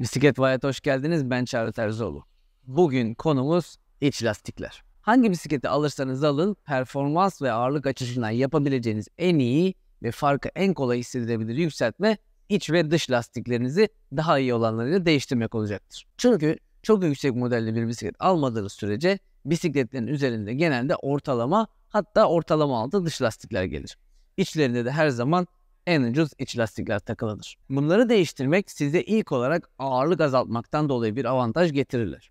Bisiklet Vayat'a hoş geldiniz. Ben Çağrı Terzioğlu. Bugün konumuz iç lastikler. Hangi bisikleti alırsanız alın, performans ve ağırlık açısından yapabileceğiniz en iyi ve farkı en kolay hissedilebilir yükseltme iç ve dış lastiklerinizi daha iyi olanlarıyla değiştirmek olacaktır. Çünkü çok yüksek modelli bir bisiklet almadığınız sürece bisikletlerin üzerinde genelde ortalama hatta ortalama altı dış lastikler gelir. İçlerinde de her zaman en ucuz iç lastikler takılıdır. Bunları değiştirmek size ilk olarak ağırlık azaltmaktan dolayı bir avantaj getirirler.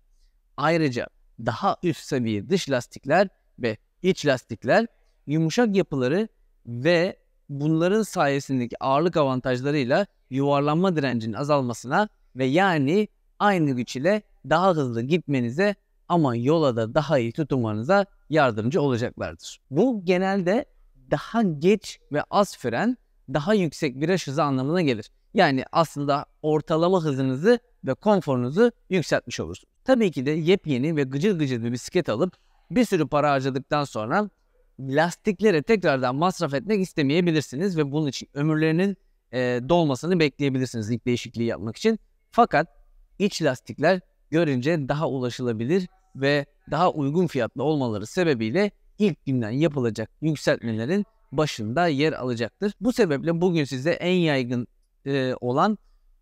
Ayrıca daha üst seviye dış lastikler ve iç lastikler yumuşak yapıları ve bunların sayesindeki ağırlık avantajlarıyla yuvarlanma direncinin azalmasına ve yani aynı güç ile daha hızlı gitmenize ama yola da daha iyi tutunmanıza yardımcı olacaklardır. Bu genelde daha geç ve az fren daha yüksek viraj hızı anlamına gelir. Yani aslında ortalama hızınızı ve konforunuzu yükseltmiş olursunuz. Tabii ki de yepyeni ve gıcır gıcır bir bisiklet alıp bir sürü para harcadıktan sonra lastiklere tekrardan masraf etmek istemeyebilirsiniz ve bunun için ömürlerinin e, dolmasını bekleyebilirsiniz ilk değişikliği yapmak için. Fakat iç lastikler görünce daha ulaşılabilir ve daha uygun fiyatlı olmaları sebebiyle ilk günden yapılacak yükseltmelerin başında yer alacaktır. Bu sebeple bugün size en yaygın e, olan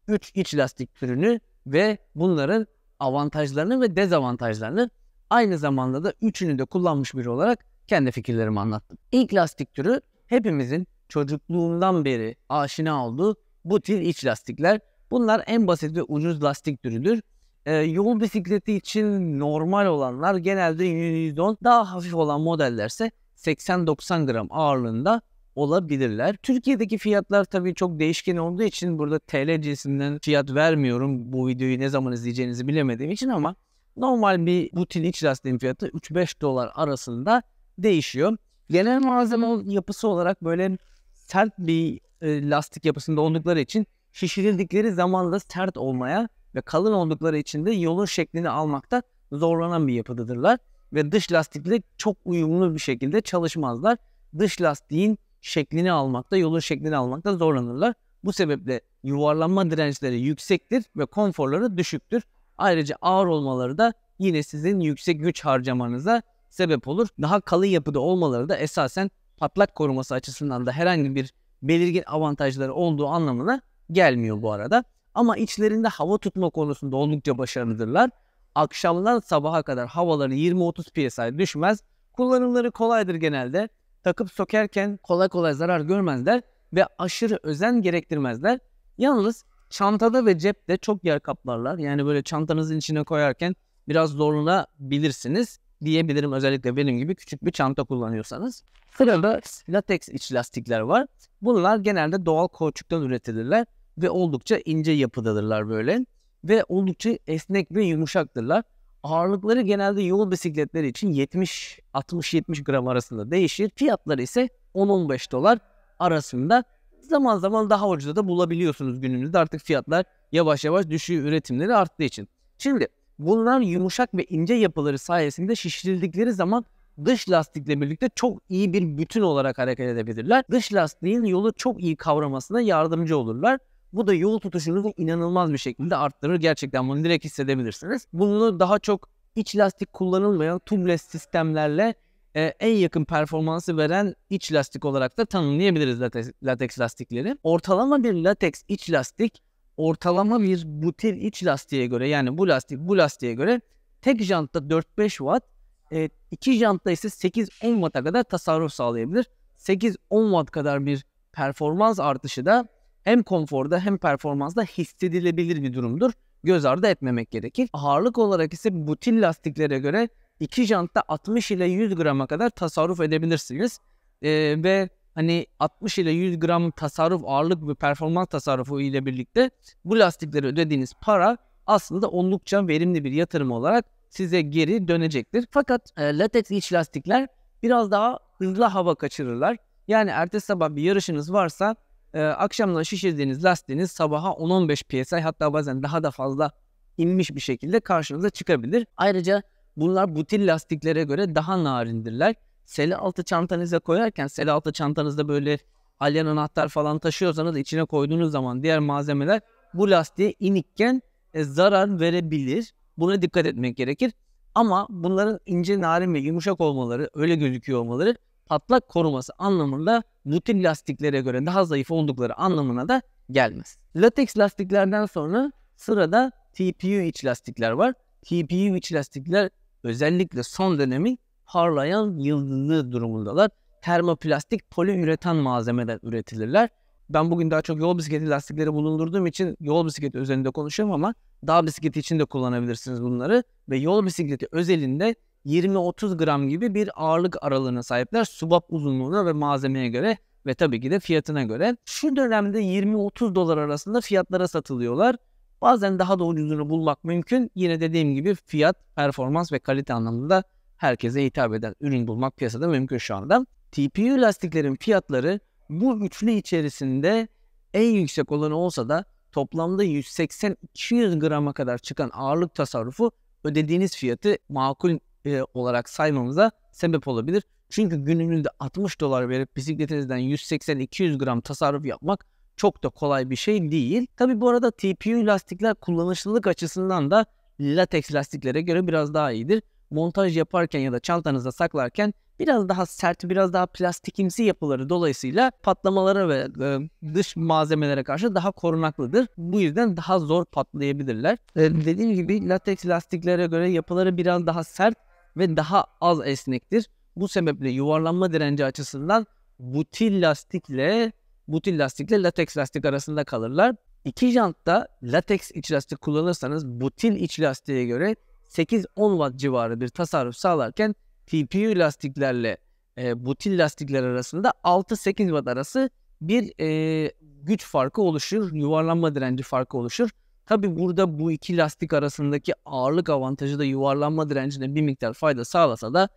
3 iç lastik türünü ve bunların avantajlarını ve dezavantajlarını aynı zamanda da üçünü de kullanmış biri olarak kendi fikirlerimi anlattım. İlk lastik türü hepimizin çocukluğundan beri aşina olduğu bu tür iç lastikler. Bunlar en basit ve ucuz lastik türüdür. Ee, yol bisikleti için normal olanlar genelde 110, daha hafif olan modellerse 80-90 gram ağırlığında olabilirler. Türkiye'deki fiyatlar tabii çok değişken olduğu için burada TL cinsinden fiyat vermiyorum. Bu videoyu ne zaman izleyeceğinizi bilemediğim için ama normal bir butil iç lastiğin fiyatı 3-5 dolar arasında değişiyor. Genel malzeme yapısı olarak böyle sert bir e, lastik yapısında oldukları için şişirildikleri zaman da sert olmaya ve kalın oldukları için de yolun şeklini almakta zorlanan bir yapıdadırlar ve dış lastikle çok uyumlu bir şekilde çalışmazlar. Dış lastiğin şeklini almakta, yolun şeklini almakta zorlanırlar. Bu sebeple yuvarlanma dirençleri yüksektir ve konforları düşüktür. Ayrıca ağır olmaları da yine sizin yüksek güç harcamanıza sebep olur. Daha kalın yapıda olmaları da esasen patlak koruması açısından da herhangi bir belirgin avantajları olduğu anlamına gelmiyor bu arada. Ama içlerinde hava tutma konusunda oldukça başarılıdırlar akşamdan sabaha kadar havaları 20-30 psi düşmez. Kullanımları kolaydır genelde. Takıp sokerken kolay kolay zarar görmezler ve aşırı özen gerektirmezler. Yalnız çantada ve cepte çok yer kaplarlar. Yani böyle çantanızın içine koyarken biraz zorlanabilirsiniz diyebilirim özellikle benim gibi küçük bir çanta kullanıyorsanız. Sırada latex iç lastikler var. Bunlar genelde doğal kauçuktan üretilirler ve oldukça ince yapıdadırlar böyle ve oldukça esnek ve yumuşaktırlar. Ağırlıkları genelde yol bisikletleri için 70 60-70 gram arasında değişir. Fiyatları ise 10-15 dolar arasında. Zaman zaman daha ucuza da bulabiliyorsunuz günümüzde. Artık fiyatlar yavaş yavaş düşüyor üretimleri arttığı için. Şimdi bunlar yumuşak ve ince yapıları sayesinde şişirildikleri zaman dış lastikle birlikte çok iyi bir bütün olarak hareket edebilirler. Dış lastiğin yolu çok iyi kavramasına yardımcı olurlar. Bu da yol tutuşunuzu inanılmaz bir şekilde arttırır. Gerçekten bunu direkt hissedebilirsiniz. Bunu daha çok iç lastik kullanılmayan tubeless sistemlerle e, en yakın performansı veren iç lastik olarak da tanımlayabiliriz lateks, lateks lastikleri. Ortalama bir lateks iç lastik ortalama bir butil iç lastiğe göre yani bu lastik bu lastiğe göre tek jantta 4-5 watt, e, iki jantta ise 8-10 watt'a kadar tasarruf sağlayabilir. 8-10 watt kadar bir performans artışı da hem konforda hem performansda hissedilebilir bir durumdur. Göz ardı etmemek gerekir. Ağırlık olarak ise butil lastiklere göre iki jantta 60 ile 100 grama kadar tasarruf edebilirsiniz. Ee, ve hani 60 ile 100 gram tasarruf ağırlık ve performans tasarrufu ile birlikte bu lastiklere ödediğiniz para aslında oldukça verimli bir yatırım olarak size geri dönecektir. Fakat e, latex iç lastikler biraz daha hızlı hava kaçırırlar. Yani ertesi sabah bir yarışınız varsa e, akşamdan şişirdiğiniz lastiğiniz sabaha 10-15 psi hatta bazen daha da fazla inmiş bir şekilde karşınıza çıkabilir. Ayrıca bunlar butil lastiklere göre daha narindirler. Sele altı çantanıza koyarken sele altı çantanızda böyle alyan anahtar falan taşıyorsanız içine koyduğunuz zaman diğer malzemeler bu lastiğe inikken e, zarar verebilir. Buna dikkat etmek gerekir. Ama bunların ince, narin ve yumuşak olmaları, öyle gözüküyor olmaları patlak koruması anlamında rutin lastiklere göre daha zayıf oldukları anlamına da gelmez. Latex lastiklerden sonra sırada TPU iç lastikler var. TPU iç lastikler özellikle son dönemin parlayan yıldızlı durumundalar. Termoplastik poliüretan malzemeden üretilirler. Ben bugün daha çok yol bisikleti lastikleri bulundurduğum için yol bisikleti özelinde konuşuyorum ama dağ bisikleti için de kullanabilirsiniz bunları. Ve yol bisikleti özelinde 20-30 gram gibi bir ağırlık aralığına sahipler. Subap uzunluğuna ve malzemeye göre ve tabii ki de fiyatına göre. Şu dönemde 20-30 dolar arasında fiyatlara satılıyorlar. Bazen daha da ucuzunu bulmak mümkün. Yine dediğim gibi fiyat, performans ve kalite anlamında herkese hitap eden ürün bulmak piyasada mümkün şu anda. TPU lastiklerin fiyatları bu üçlü içerisinde en yüksek olanı olsa da toplamda 180-200 grama kadar çıkan ağırlık tasarrufu ödediğiniz fiyatı makul e, olarak saymamıza sebep olabilir. Çünkü günümüzde 60 dolar verip bisikletinizden 180-200 gram tasarruf yapmak çok da kolay bir şey değil. Tabi bu arada TPU lastikler kullanışlılık açısından da lateks lastiklere göre biraz daha iyidir. Montaj yaparken ya da çantanızda saklarken biraz daha sert, biraz daha plastikimsi yapıları dolayısıyla patlamalara ve e, dış malzemelere karşı daha korunaklıdır. Bu yüzden daha zor patlayabilirler. E, dediğim gibi lateks lastiklere göre yapıları biraz daha sert ve daha az esnektir. Bu sebeple yuvarlanma direnci açısından butil lastikle butil lastikle lateks lastik arasında kalırlar. İki jantta lateks iç lastik kullanırsanız butil iç lastiğe göre 8-10 watt civarı bir tasarruf sağlarken TPU lastiklerle e, butil lastikler arasında 6-8 watt arası bir e, güç farkı oluşur, yuvarlanma direnci farkı oluşur. Tabi burada bu iki lastik arasındaki ağırlık avantajı da yuvarlanma direncine bir miktar fayda sağlasa da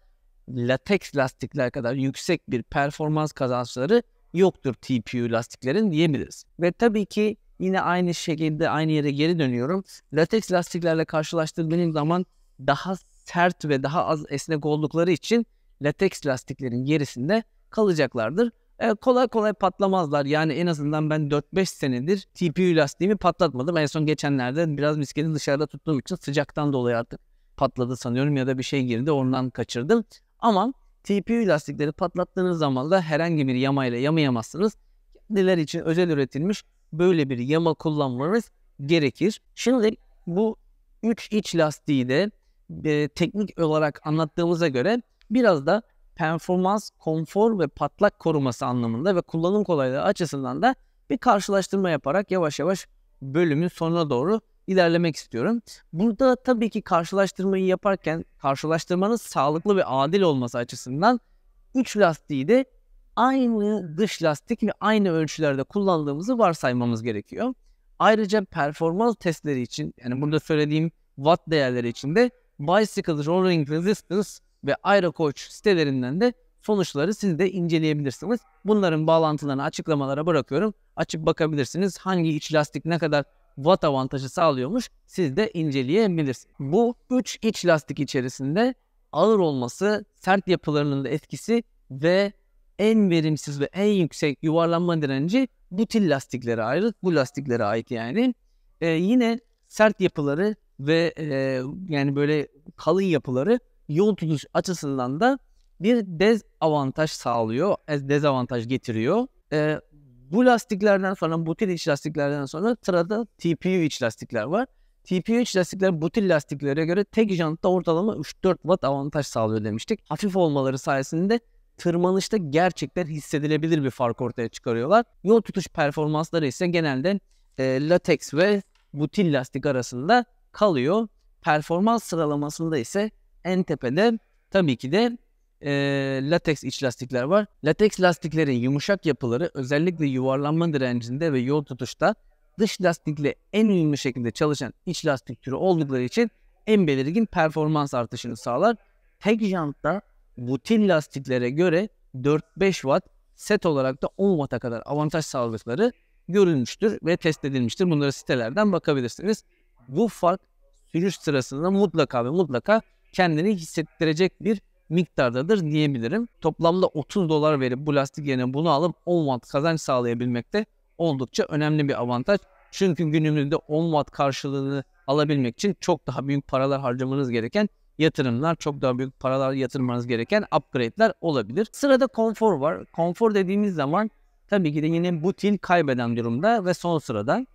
latex lastikler kadar yüksek bir performans kazançları yoktur TPU lastiklerin diyebiliriz. Ve tabii ki yine aynı şekilde aynı yere geri dönüyorum. Latex lastiklerle karşılaştırdığım zaman daha sert ve daha az esnek oldukları için latex lastiklerin gerisinde kalacaklardır. E, kolay kolay patlamazlar. Yani en azından ben 4-5 senedir TPU lastiğimi patlatmadım. En son geçenlerde biraz miskeni dışarıda tuttuğum için sıcaktan dolayı artık patladı sanıyorum ya da bir şey girdi ondan kaçırdım. Ama TPU lastikleri patlattığınız zaman da herhangi bir yama ile yamayamazsınız. neler için özel üretilmiş böyle bir yama kullanmanız gerekir. Şimdi bu 3 iç lastiği de e, teknik olarak anlattığımıza göre biraz da performans, konfor ve patlak koruması anlamında ve kullanım kolaylığı açısından da bir karşılaştırma yaparak yavaş yavaş bölümün sonuna doğru ilerlemek istiyorum. Burada tabii ki karşılaştırmayı yaparken karşılaştırmanın sağlıklı ve adil olması açısından 3 lastiği de aynı dış lastik ve aynı ölçülerde kullandığımızı varsaymamız gerekiyor. Ayrıca performans testleri için yani burada söylediğim watt değerleri için de bicycle rolling resistance ve AeroCoach sitelerinden de sonuçları siz de inceleyebilirsiniz. Bunların bağlantılarını açıklamalara bırakıyorum. Açıp bakabilirsiniz. Hangi iç lastik ne kadar watt avantajı sağlıyormuş siz de inceleyebilirsiniz. Bu 3 iç lastik içerisinde ağır olması, sert yapılarının da etkisi ve en verimsiz ve en yüksek yuvarlanma direnci butil lastiklere ayrı. Bu lastiklere ait yani. Ee, yine sert yapıları ve e, yani böyle kalın yapıları yol tutuş açısından da bir dezavantaj sağlıyor, e, dezavantaj getiriyor. E, bu lastiklerden sonra, butil iç lastiklerden sonra sırada TPU iç lastikler var. TPU iç lastikler butil lastiklere göre tek jantta ortalama 3-4 watt avantaj sağlıyor demiştik. Hafif olmaları sayesinde tırmanışta gerçekten hissedilebilir bir fark ortaya çıkarıyorlar. Yol tutuş performansları ise genelde e, lateks ve butil lastik arasında kalıyor. Performans sıralamasında ise en tepede tabii ki de e, lateks iç lastikler var. Lateks lastiklerin yumuşak yapıları özellikle yuvarlanma direncinde ve yol tutuşta dış lastikle en uyumlu şekilde çalışan iç lastik türü oldukları için en belirgin performans artışını sağlar. Tek jantta butil lastiklere göre 4-5 watt set olarak da 10 watt'a kadar avantaj sağladıkları görülmüştür ve test edilmiştir. Bunları sitelerden bakabilirsiniz. Bu fark sürüş sırasında mutlaka ve mutlaka kendini hissettirecek bir miktardadır diyebilirim. Toplamda 30 dolar verip bu lastik yerine bunu alıp 10 watt kazanç sağlayabilmek de oldukça önemli bir avantaj. Çünkü günümüzde 10 watt karşılığını alabilmek için çok daha büyük paralar harcamanız gereken yatırımlar, çok daha büyük paralar yatırmanız gereken upgrade'ler olabilir. Sırada konfor var. Konfor dediğimiz zaman tabii ki de yine butil kaybeden durumda ve son sırada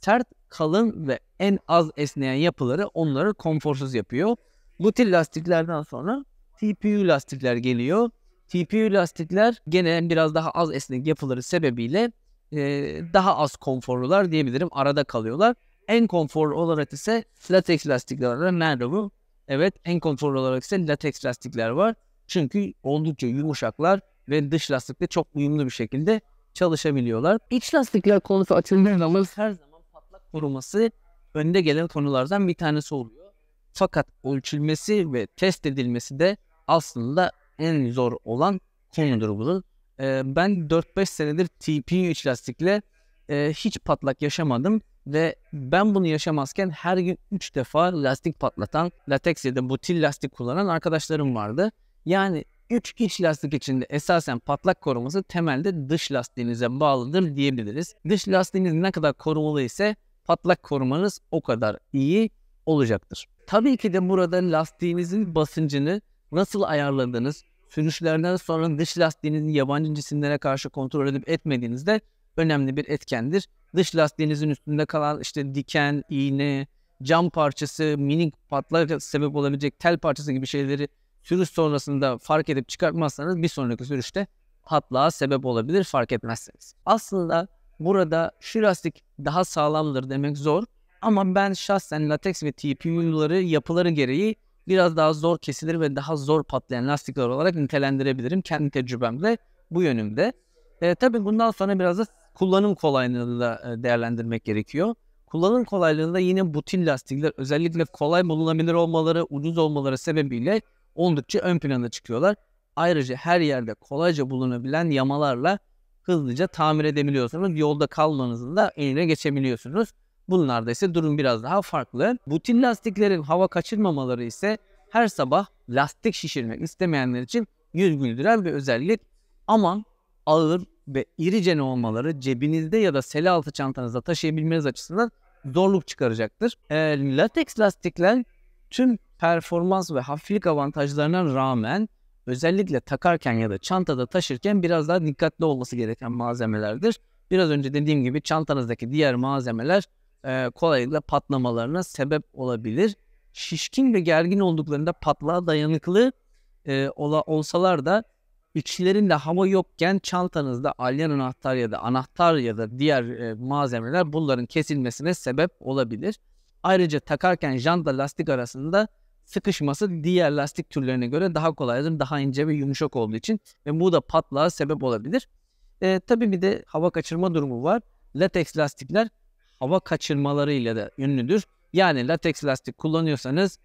sert, kalın ve en az esneyen yapıları onları konforsuz yapıyor. Butil lastiklerden sonra TPU lastikler geliyor. TPU lastikler gene biraz daha az esnek yapıları sebebiyle e, daha az konforlular diyebilirim. Arada kalıyorlar. En konforlu olarak ise latex lastikler var. Nerede bu? Evet en konforlu olarak ise latex lastikler var. Çünkü oldukça yumuşaklar ve dış lastikle çok uyumlu bir şekilde çalışabiliyorlar. İç lastikler konusu açıldığında her zaman patlak koruması önde gelen konulardan bir tanesi oluyor. Fakat ölçülmesi ve test edilmesi de aslında en zor olan konudur bunun. Ee, ben 4-5 senedir TP3 lastikle e, hiç patlak yaşamadım ve ben bunu yaşamazken her gün 3 defa lastik patlatan, lateks ya da butil lastik kullanan arkadaşlarım vardı. Yani 3 iç lastik içinde esasen patlak koruması temelde dış lastiğinize bağlıdır diyebiliriz. Dış lastiğiniz ne kadar korumalı ise patlak korumanız o kadar iyi olacaktır. Tabii ki de burada lastiğinizin basıncını nasıl ayarladınız, sürüşlerden sonra dış lastiğinizin yabancı cisimlere karşı kontrol edip etmediğiniz de önemli bir etkendir. Dış lastiğinizin üstünde kalan işte diken, iğne, cam parçası, minik patlar sebep olabilecek tel parçası gibi şeyleri sürüş sonrasında fark edip çıkartmazsanız bir sonraki sürüşte patlığa sebep olabilir fark etmezseniz. Aslında burada şu lastik daha sağlamdır demek zor. Ama ben şahsen lateks ve TPU'ları yapıları gereği biraz daha zor kesilir ve daha zor patlayan lastikler olarak nitelendirebilirim. Kendi tecrübemle bu yönümde. E, tabii bundan sonra biraz da kullanım kolaylığını da e, değerlendirmek gerekiyor. Kullanım kolaylığında yine butil lastikler özellikle kolay bulunabilir olmaları, ucuz olmaları sebebiyle oldukça ön plana çıkıyorlar. Ayrıca her yerde kolayca bulunabilen yamalarla hızlıca tamir edebiliyorsunuz. Yolda kalmanızın da eline geçebiliyorsunuz. Bunlarda ise durum biraz daha farklı. Butin lastiklerin hava kaçırmamaları ise her sabah lastik şişirmek istemeyenler için yüz güldüren bir özellik. Ama ağır ve iricene olmaları cebinizde ya da sele altı çantanızda taşıyabilmeniz açısından zorluk çıkaracaktır. E, ee, lateks lastikler tüm performans ve hafiflik avantajlarına rağmen özellikle takarken ya da çantada taşırken biraz daha dikkatli olması gereken malzemelerdir. Biraz önce dediğim gibi çantanızdaki diğer malzemeler e, kolaylıkla patlamalarına sebep olabilir. Şişkin ve gergin olduklarında patlağa dayanıklı e, ola, olsalar da içlerinde hava yokken çantanızda alyan anahtar ya da anahtar ya da diğer e, malzemeler bunların kesilmesine sebep olabilir. Ayrıca takarken jantla lastik arasında sıkışması diğer lastik türlerine göre daha kolaydır. Daha ince ve yumuşak olduğu için ve bu da patlığa sebep olabilir. E, tabii bir de hava kaçırma durumu var. Latex lastikler hava kaçırmalarıyla da ünlüdür. Yani lateks lastik kullanıyorsanız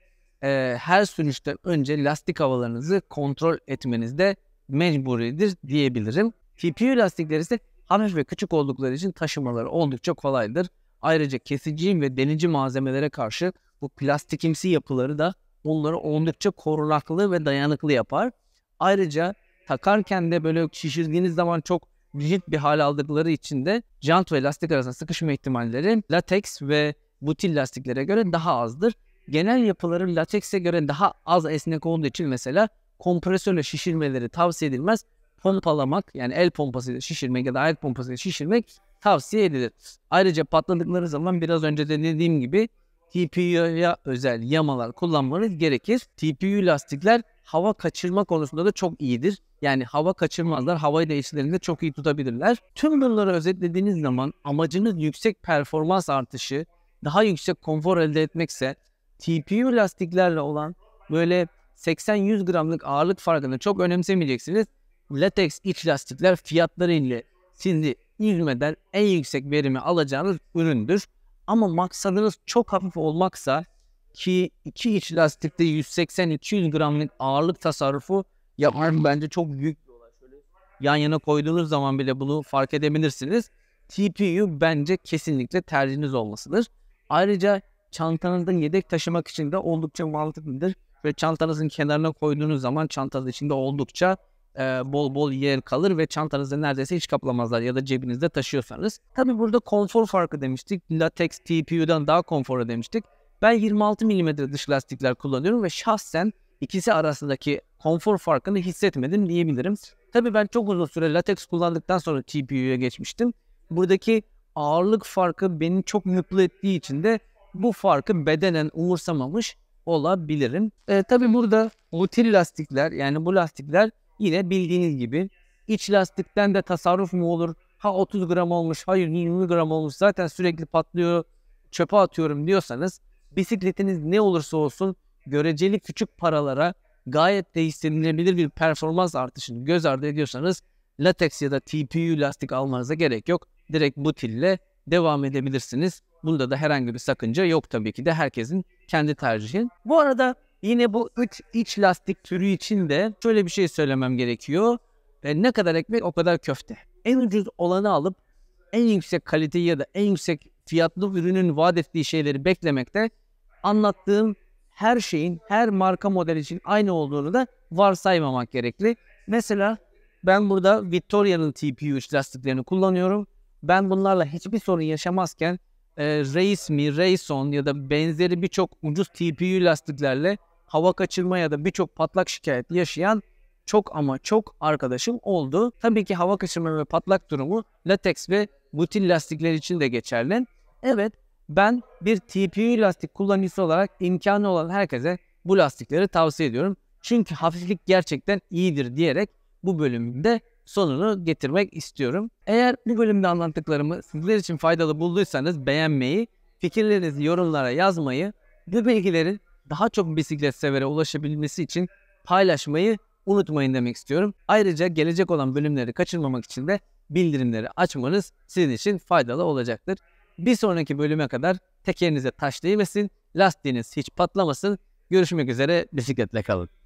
e, her sürüşte önce lastik havalarınızı kontrol etmeniz de mecburidir diyebilirim. TPU lastikler ise hafif ve küçük oldukları için taşımaları oldukça kolaydır. Ayrıca kesici ve delici malzemelere karşı bu plastikimsi yapıları da onları oldukça korunaklı ve dayanıklı yapar. Ayrıca takarken de böyle şişirdiğiniz zaman çok rigid bir hal aldıkları için de jant ve lastik arasında sıkışma ihtimalleri lateks ve butil lastiklere göre daha azdır. Genel yapıları latekse göre daha az esnek olduğu için mesela kompresörle şişirmeleri tavsiye edilmez. Pompalamak yani el pompasıyla şişirmek ya da ayak pompasıyla şişirmek tavsiye edilir. Ayrıca patladıkları zaman biraz önce de dediğim gibi TPU'ya özel yamalar kullanmanız gerekir. TPU lastikler hava kaçırma konusunda da çok iyidir. Yani hava kaçırmazlar, havayı ilişkilerini çok iyi tutabilirler. Tüm bunları özetlediğiniz zaman amacınız yüksek performans artışı, daha yüksek konfor elde etmekse TPU lastiklerle olan böyle 80-100 gramlık ağırlık farkını çok önemsemeyeceksiniz. Latex iç lastikler fiyatları ile sizi üzmeden en yüksek verimi alacağınız üründür. Ama maksadınız çok hafif olmaksa ki iki iç lastikte 180-200 gramlık ağırlık tasarrufu yapmak bence çok büyük bir olay. yan yana koyduğunuz zaman bile bunu fark edebilirsiniz. TPU bence kesinlikle tercihiniz olmasıdır. Ayrıca çantanızda yedek taşımak için de oldukça mantıklıdır. Ve çantanızın kenarına koyduğunuz zaman çantanız içinde oldukça e, bol bol yer kalır ve çantanızda neredeyse hiç kaplamazlar ya da cebinizde taşıyorsanız. Tabi burada konfor farkı demiştik. Latex TPU'dan daha konforlu demiştik. Ben 26 mm dış lastikler kullanıyorum ve şahsen ikisi arasındaki konfor farkını hissetmedim diyebilirim. Tabii ben çok uzun süre latex kullandıktan sonra TPU'ya geçmiştim. Buradaki ağırlık farkı beni çok mutlu ettiği için de bu farkı bedenen umursamamış olabilirim. E, tabii burada rutil lastikler yani bu lastikler yine bildiğiniz gibi iç lastikten de tasarruf mu olur? Ha 30 gram olmuş, hayır 20 gram olmuş zaten sürekli patlıyor, çöpe atıyorum diyorsanız bisikletiniz ne olursa olsun göreceli küçük paralara gayet de hissedilebilir bir performans artışını göz ardı ediyorsanız latex ya da TPU lastik almanıza gerek yok. Direkt bu tille devam edebilirsiniz. Bunda da herhangi bir sakınca yok tabii ki de herkesin kendi tercihi. Bu arada yine bu üç iç lastik türü için de şöyle bir şey söylemem gerekiyor. E, ne kadar ekmek o kadar köfte. En ucuz olanı alıp en yüksek kaliteyi ya da en yüksek fiyatlı ürünün vaat ettiği şeyleri beklemekte anlattığım her şeyin her marka model için aynı olduğunu da varsaymamak gerekli. Mesela ben burada Victoria'nın TPU3 lastiklerini kullanıyorum. Ben bunlarla hiçbir sorun yaşamazken e, Race Mi, Rayson ya da benzeri birçok ucuz TPU lastiklerle hava kaçırma ya da birçok patlak şikayeti yaşayan çok ama çok arkadaşım oldu. Tabii ki hava kaçırma ve patlak durumu latex ve butil lastikler için de geçerli. Evet ben bir TPU lastik kullanıcısı olarak imkanı olan herkese bu lastikleri tavsiye ediyorum. Çünkü hafiflik gerçekten iyidir diyerek bu bölümde sonunu getirmek istiyorum. Eğer bu bölümde anlattıklarımı sizler için faydalı bulduysanız beğenmeyi, fikirlerinizi yorumlara yazmayı, bu bilgileri daha çok bisiklet severe ulaşabilmesi için paylaşmayı unutmayın demek istiyorum. Ayrıca gelecek olan bölümleri kaçırmamak için de bildirimleri açmanız sizin için faydalı olacaktır. Bir sonraki bölüme kadar tekerinize taş değmesin, lastiğiniz hiç patlamasın. Görüşmek üzere bisikletle kalın.